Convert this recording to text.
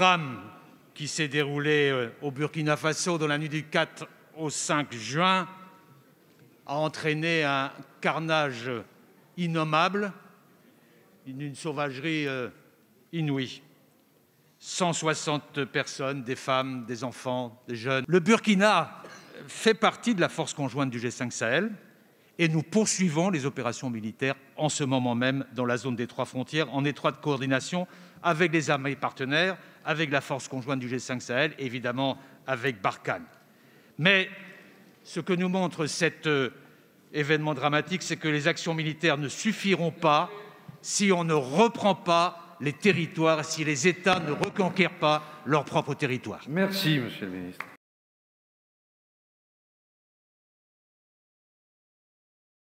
drame qui s'est déroulé euh, au Burkina Faso dans la nuit du 4 au 5 juin a entraîné un carnage innommable, une sauvagerie euh, inouïe. 160 personnes, des femmes, des enfants, des jeunes. Le Burkina fait partie de la force conjointe du G5 Sahel et nous poursuivons les opérations militaires en ce moment même dans la zone des trois frontières, en étroite coordination avec les armées partenaires, avec la force conjointe du G5 Sahel, évidemment avec Barkhane. Mais ce que nous montre cet euh, événement dramatique, c'est que les actions militaires ne suffiront pas si on ne reprend pas les territoires, si les États ne reconquièrent pas leur propre territoire. Merci, Monsieur le Ministre.